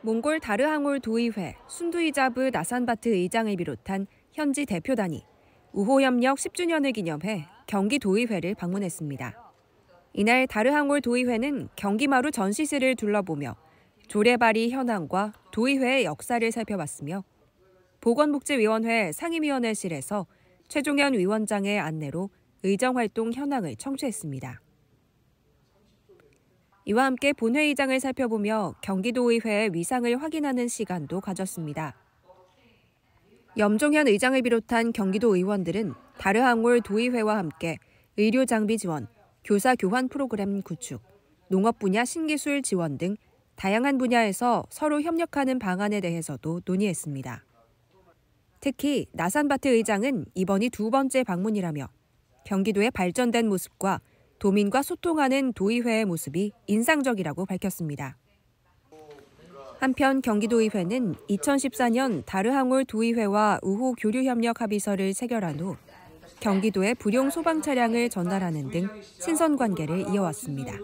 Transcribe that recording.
몽골 다르항울 도의회 순두이자브 나산바트 의장을 비롯한 현지 대표단이 우호협력 10주년을 기념해 경기도의회를 방문했습니다. 이날 다르항울 도의회는 경기마루 전시실을 둘러보며 조례발의 현황과 도의회의 역사를 살펴봤으며 보건복지위원회 상임위원회실에서 최종현 위원장의 안내로 의정활동 현황을 청취했습니다. 이와 함께 본회의장을 살펴보며 경기도의회의 위상을 확인하는 시간도 가졌습니다. 염종현 의장을 비롯한 경기도 의원들은 다르항올 도의회와 함께 의료 장비 지원, 교사 교환 프로그램 구축, 농업 분야 신기술 지원 등 다양한 분야에서 서로 협력하는 방안에 대해서도 논의했습니다. 특히 나산바트 의장은 이번이 두 번째 방문이라며 경기도의 발전된 모습과 도민과 소통하는 도의회의 모습이 인상적이라고 밝혔습니다. 한편 경기도의회는 2014년 다르항올 도의회와 우호 교류 협력 합의서를 체결한 후 경기도에 불용 소방 차량을 전달하는 등 신선 관계를 이어왔습니다.